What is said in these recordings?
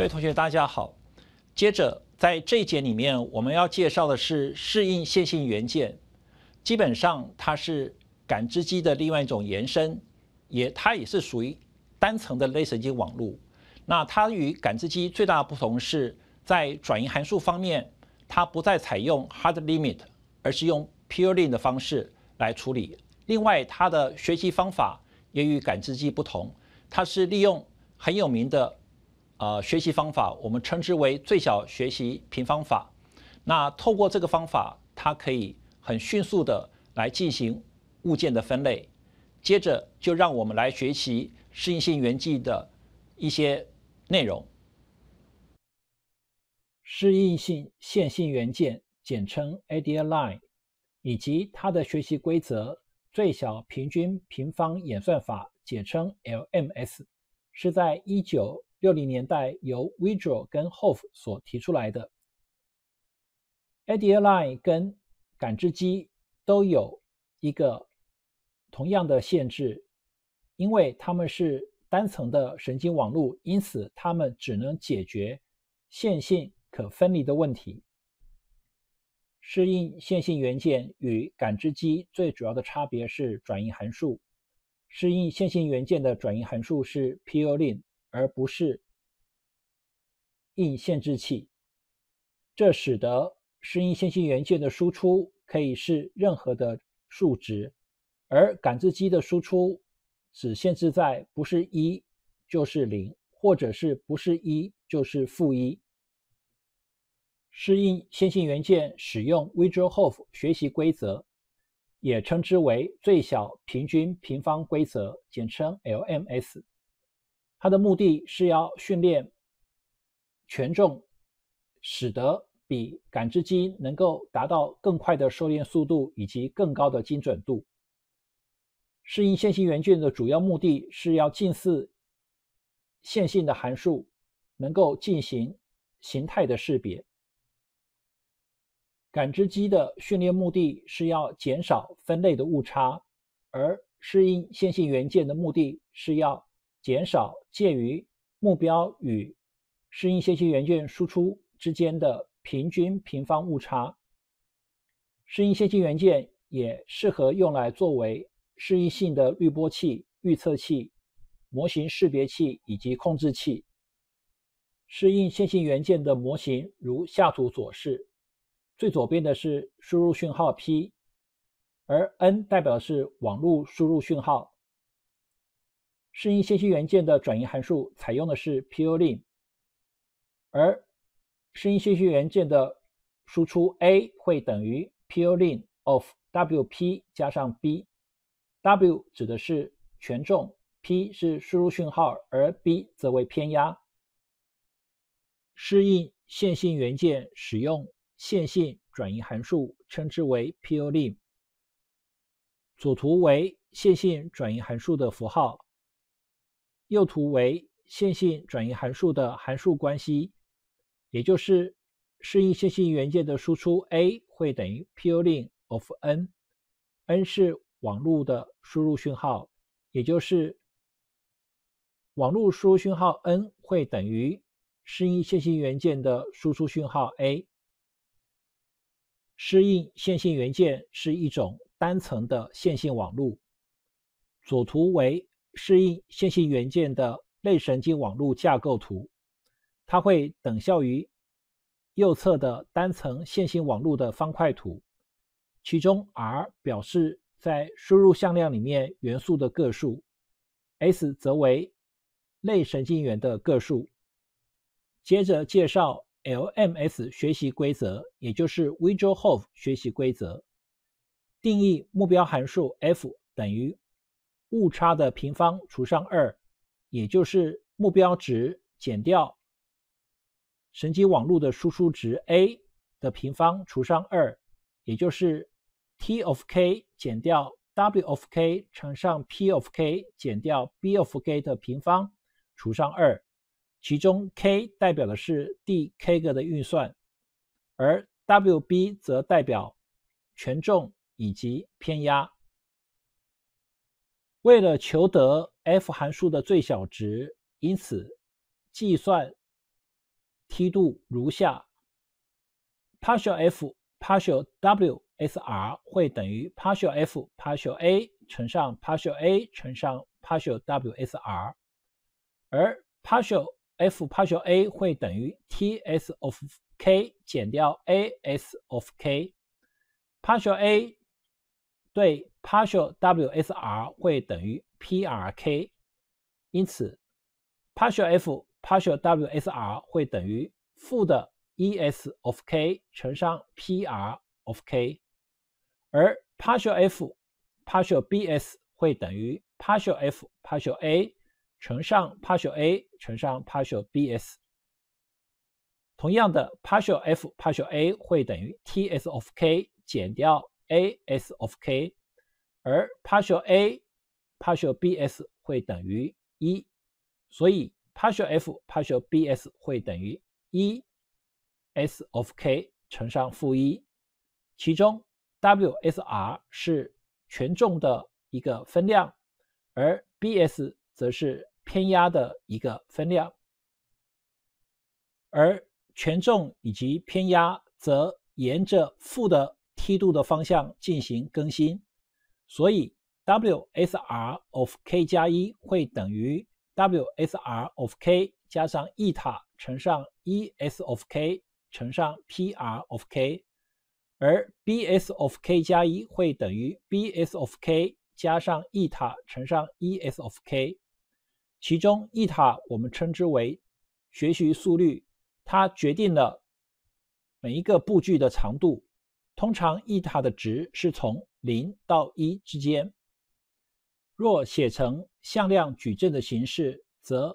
各位同学，大家好。接着，在这一节里面，我们要介绍的是适应线性元件。基本上，它是感知机的另外一种延伸，也它也是属于单层的类神经网络。那它与感知机最大的不同是在转移函数方面，它不再采用 hard limit，而是用 purelin 的方式来处理。另外，它的学习方法也与感知机不同，它是利用很有名的。呃，学习方法我们称之为最小学习平方法。那透过这个方法，它可以很迅速的来进行物件的分类。接着就让我们来学习适应性元计的一些内容。适应性线性元件，简称 ADL line，以及它的学习规则最小平均平方演算法，简称 LMS，是在一九。六零年代由 Vijay 跟 h o f 所提出来的 Adaline 跟感知机都有一个同样的限制，因为它们是单层的神经网络，因此它们只能解决线性可分离的问题。适应线性元件与感知机最主要的差别是转移函数。适应线性元件的转移函数是 Poin。而不是硬限制器，这使得适应线性元件的输出可以是任何的数值，而感知机的输出只限制在不是一就是零，或者是不是一就是负一。适应线性元件使用 v i d u a l h o f 学习规则，也称之为最小平均平方规则，简称 LMS。它的目的是要训练权重，使得比感知机能够达到更快的收敛速度以及更高的精准度。适应线性元件的主要目的是要近似线性的函数，能够进行形态的识别。感知机的训练目的是要减少分类的误差，而适应线性元件的目的是要。减少介于目标与适应线性元件输出之间的平均平方误差。适应线性元件也适合用来作为适应性的滤波器、预测器、模型识别器以及控制器。适应线性元件的模型如下图所示，最左边的是输入讯号 p，而 n 代表是网络输入讯号。适应信息元件的转移函数采用的是 p o l i n 而适应信息元件的输出 a 会等于 p o l i n of w p 加上 b。w 指的是权重，p 是输入讯号，而 b 则为偏压。适应线性元件使用线性转移函数，称之为 p o l i n 左图为线性转移函数的符号。右图为线性转移函数的函数关系，也就是适应线性元件的输出 a 会等于 p o lin of n，n 是网络的输入讯号，也就是网络输入讯号 n 会等于适应线性元件的输出讯号 a。适应线性元件是一种单层的线性网络。左图为。适应线性元件的类神经网络架构图，它会等效于右侧的单层线性网络的方块图，其中 R 表示在输入向量里面元素的个数，S 则为类神经元的个数。接着介绍 LMS 学习规则，也就是 v i s r a l h o f f 学习规则。定义目标函数 f 等于。误差的平方除上二，也就是目标值减掉神经网络的输出值 a 的平方除上二，也就是 t of k 减掉 w of k 乘上 p of k 减掉 b of k 的平方除上二，其中 k 代表的是 d k 个的运算，而 wb 则代表权重以及偏压。为了求得 f 函数的最小值，因此计算梯度如下：partial f partial w s r 会等于 partial f partial a 乘上 partial a 乘上 partial w s r，而 partial f partial a 会等于 t s of k 减掉 a s of k，partial a。对 partial w s r 会等于 p r k，因此 partial f partial w s r 会等于负的 e s of k 乘上 p r of k，而 partial f partial b s 会等于 partial f partial a 乘上 partial a 乘上 partial b s。同样的，partial f partial a 会等于 t s of k 减掉。a s of k，而 partial a partial b s 会等于一，所以 partial f partial b s 会等于一 s of k 乘上负一，其中 w s r 是权重的一个分量，而 b s 则是偏压的一个分量，而权重以及偏压则沿着负的。梯度的方向进行更新，所以 W S R of k 加一会等于 W S R of k 加上 e 塔乘上 E S of k 乘上 P R of k，而 B S of k 加一会等于 B S of k 加上 e 塔乘上 E S of k，其中 e 塔我们称之为学习速率，它决定了每一个步距的长度。通常，e 塔的值是从零到一之间。若写成向量矩阵的形式，则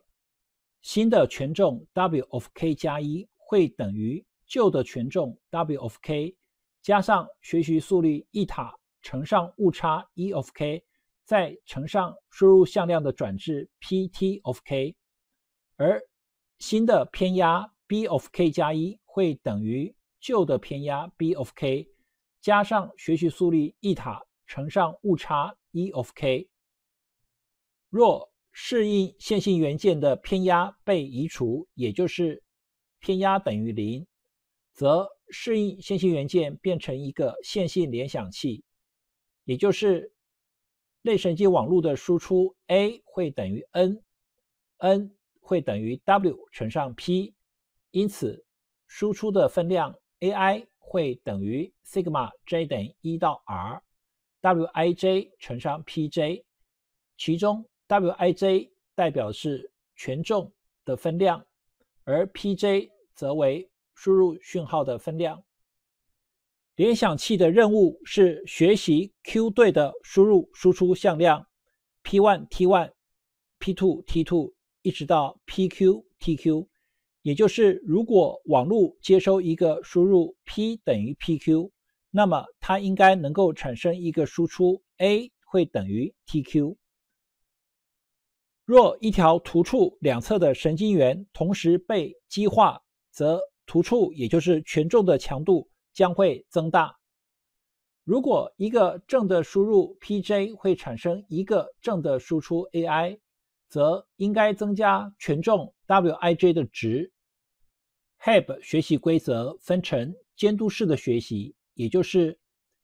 新的权重 W of k 加一会等于旧的权重 W of k 加上学习速率 e 塔乘上误差 E of k，再乘上输入向量的转置 P T of k。而新的偏压 B of k 加一会等于旧的偏压 B of k。加上学习速率 e 塔乘上误差 e of k。若适应线性元件的偏压被移除，也就是偏压等于零，则适应线性元件变成一个线性联想器，也就是类神经网络的输出 a 会等于 n，n 会等于 w 乘上 p，因此输出的分量。AI 会等于 sigma j 等于1到 R wij 乘上 pj，其中 wij 代表是权重的分量，而 pj 则为输入讯号的分量。联想器的任务是学习 q 对的输入输出向量 p1t1、p2t2 一直到 pqtq。也就是，如果网络接收一个输入 p 等于 p q，那么它应该能够产生一个输出 a 会等于 t q。若一条突触两侧的神经元同时被激化，则突触也就是权重的强度将会增大。如果一个正的输入 p j 会产生一个正的输出 a i，则应该增加权重 w i j 的值。h a b 学习规则分成监督式的学习，也就是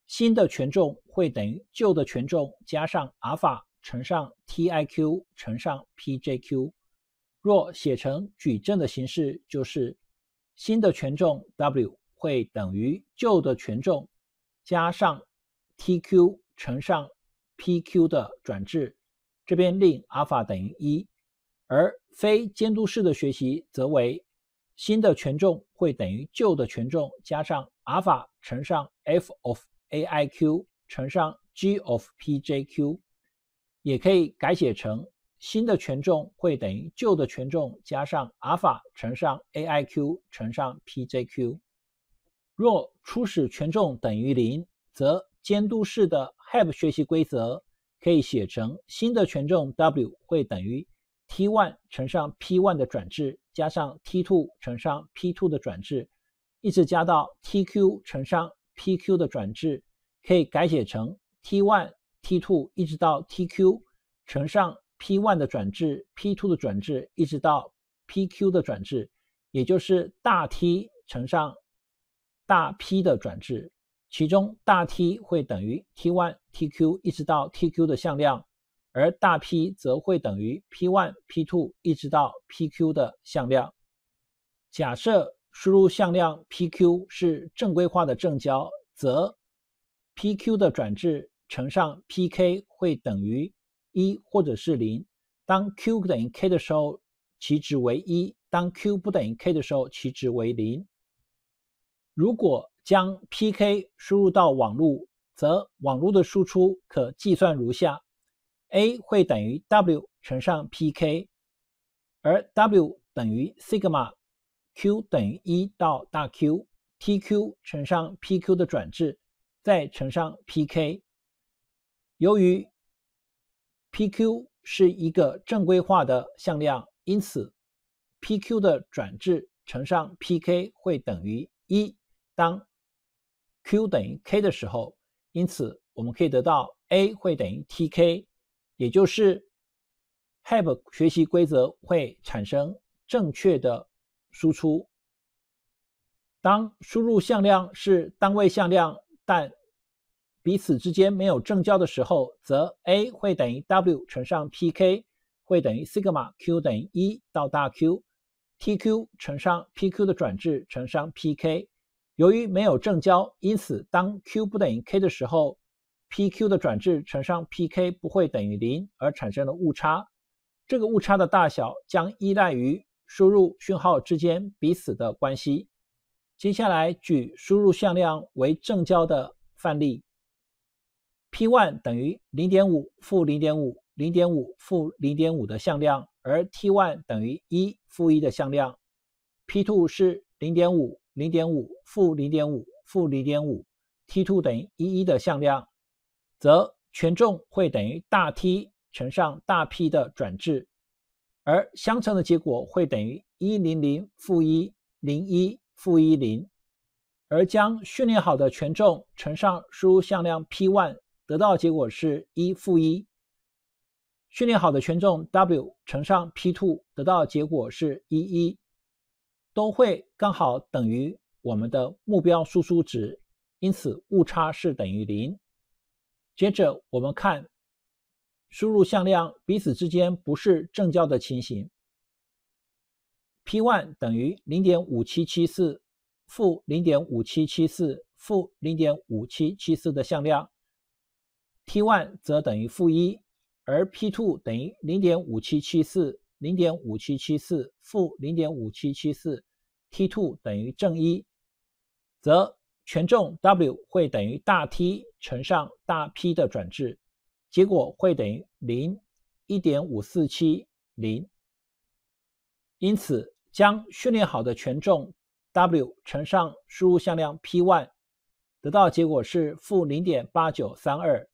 新的权重会等于旧的权重加上阿尔法乘上 T I Q 乘上 P J Q。若写成矩阵的形式，就是新的权重 W 会等于旧的权重加上 T Q 乘上 P Q 的转置。这边令阿尔法等于一，而非监督式的学习则为。新的权重会等于旧的权重加上阿尔法乘上 f of a i q 乘上 g of p j q，也可以改写成新的权重会等于旧的权重加上阿尔法乘上 a i q 乘上 p j q。若初始权重等于零，则监督式的 h e l p 学习规则可以写成新的权重 w 会等于。T one 乘上 P one 的转置，加上 T two 乘上 P two 的转置，一直加到 T Q 乘上 P Q 的转置，可以改写成 T one、T two 一直到 T Q 乘上 P one 的转置、P two 的转置一直到 P Q 的转置，也就是大 T 乘上大 P 的转置，其中大 T 会等于 T one、T Q 一直到 T Q 的向量。而大 P 则会等于 P1、P2 一直到 PQ 的向量。假设输入向量 PQ 是正规化的正交，则 PQ 的转置乘上 Pk 会等于一或者是零。当 Q 等于 K 的时候，其值为一；当 Q 不等于 K 的时候，其值为零。如果将 Pk 输入到网络，则网络的输出可计算如下。a 会等于 w 乘上 pk，而 w 等于 sigma q 等于1到大 q t q 乘上 pq 的转置，再乘上 pk。由于 pq 是一个正规化的向量，因此 pq 的转置乘上 pk 会等于1。当 q 等于 k 的时候，因此我们可以得到 a 会等于 tk。也就是，have 学习规则会产生正确的输出。当输入向量是单位向量，但彼此之间没有正交的时候，则 a 会等于 w 乘上 pk，会等于西格玛 q 等于1到大 q，tq 乘上 pq 的转置乘上 pk。由于没有正交，因此当 q 不等于 k 的时候。PQ 的转置乘上 PK 不会等于零，而产生了误差。这个误差的大小将依赖于输入讯号之间彼此的关系。接下来举输入向量为正交的范例。P1 等于零点五负零点五零点五负零点五的向量，而 T1 等于一负一的向量。P2 是零点五零点五负零点五负零点五，T2 等于一一的向量。则权重会等于大 T 乘上大 P 的转置，而相乘的结果会等于一零零负一零一负一零，而将训练好的权重乘上输入向量 P one 得到结果是一负一，训练好的权重 W 乘上 P two 得到结果是一一，都会刚好等于我们的目标输出值，因此误差是等于零。接着我们看，输入向量彼此之间不是正交的情形。p one 等于零点五七七四负零点五七七四负零点五七七四的向量，t one 则等于负一，而 p two 等于零点五七七四零点五七七四负零点五七七四，t two 等于正一，则。权重 w 会等于大 T 乘上大 P 的转置，结果会等于零一点五四七零。因此，将训练好的权重 w 乘上输入向量 p one，得到结果是负零点八九三二。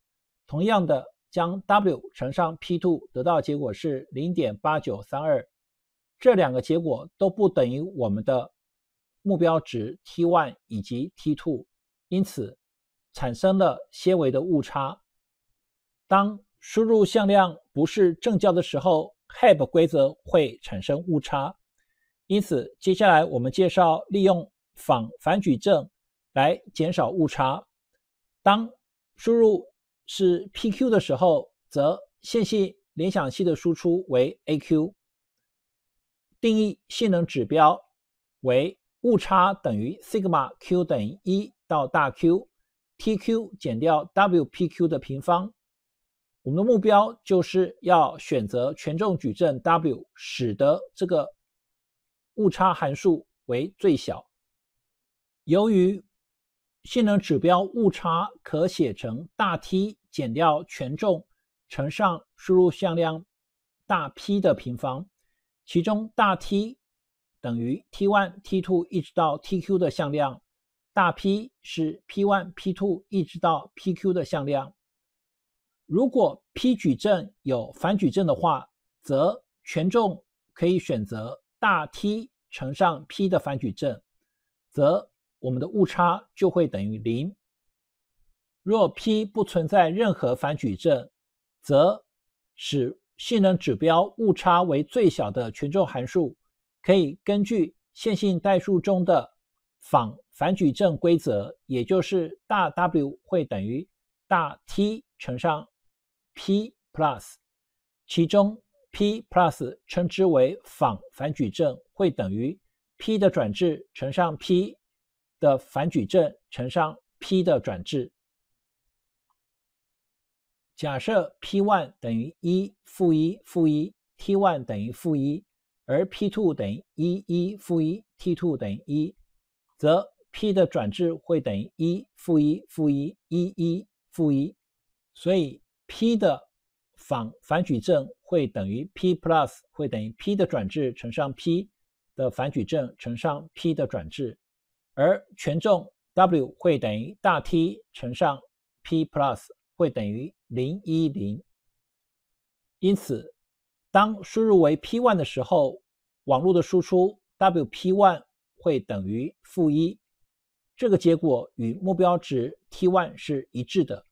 同样的，将 w 乘上 p two 得到结果是零点八九三二。这两个结果都不等于我们的。目标值 t one 以及 t two，因此产生了纤维的误差。当输入向量不是正交的时候，Hab 规则会产生误差。因此，接下来我们介绍利用仿反矩阵来减少误差。当输入是 p q 的时候，则线性联想器的输出为 a q。定义性能指标为。误差等于 sigma q 等于一到大 Q，tq 减掉 wpq 的平方。我们的目标就是要选择权重矩阵 w，使得这个误差函数为最小。由于性能指标误差可写成大 T 减掉权重乘上输入向量大 P 的平方，其中大 T。等于 t one、t two 一直到 t q 的向量，大 P 是 p one、p two 一直到 p q 的向量。如果 P 矩阵有反矩阵的话，则权重可以选择大 T 乘上 P 的反矩阵，则我们的误差就会等于零。若 P 不存在任何反矩阵，则使性能指标误差为最小的权重函数。可以根据线性代数中的仿反矩阵规则，也就是大 W 会等于大 T 乘上 P plus，其中 P plus 称之为仿反矩阵，会等于 P 的转置乘上 P 的反矩阵乘上 P 的转置。假设 P one 等于一负一负一，T one 等于负一。而 P two 等于一，一，负一，T two 等于一，则 P 的转置会等于一，负一，负一，一，一，负一，所以 P 的反反矩阵会等于 P plus 会等于 P 的转置乘上 P 的反矩阵乘上 P 的转置，而权重 W 会等于大 T 乘上 P plus 会等于零，一，零，因此。当输入为 p one 的时候，网络的输出 w p one 会等于负一，这个结果与目标值 t one 是一致的。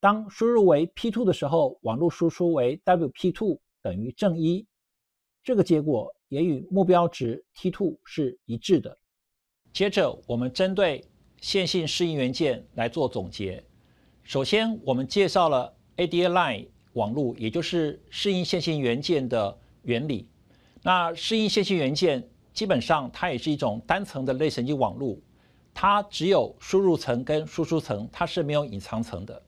当输入为 p two 的时候，网络输出为 w p two 等于正一，这个结果也与目标值 t two 是一致的。接着，我们针对线性适应元件来做总结。首先，我们介绍了 Ada line。网络，也就是适应线性元件的原理。那适应线性元件基本上它也是一种单层的类神经网络，它只有输入层跟输出层，它是没有隐藏层的。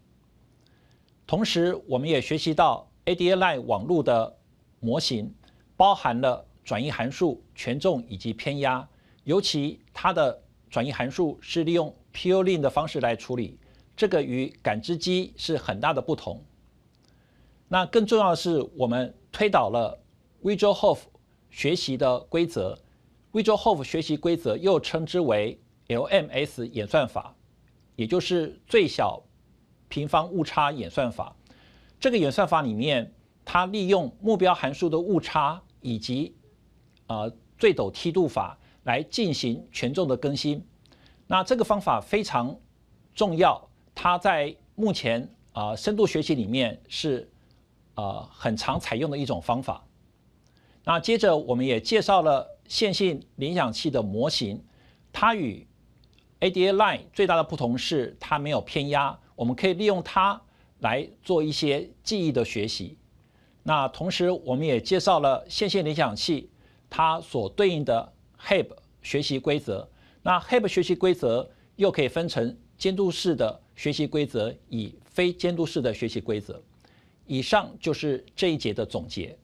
同时，我们也学习到 ADALINE 网络的模型包含了转移函数、权重以及偏压，尤其它的转移函数是利用 p o l i n 的方式来处理，这个与感知机是很大的不同。那更重要的是，我们推导了 w i d u a l h o f e 学习的规则。w i d u a l h o f e 学习规则又称之为 LMS 演算法，也就是最小平方误差演算法。这个演算法里面，它利用目标函数的误差以及呃最陡梯度法来进行权重的更新。那这个方法非常重要，它在目前啊深度学习里面是。呃，很常采用的一种方法。那接着我们也介绍了线性联想器的模型，它与 ADA line 最大的不同是它没有偏压，我们可以利用它来做一些记忆的学习。那同时我们也介绍了线性联想器它所对应的 h e b 学习规则。那 Hebb 学习规则又可以分成监督式的学习规则与非监督式的学习规则。以上就是这一节的总结。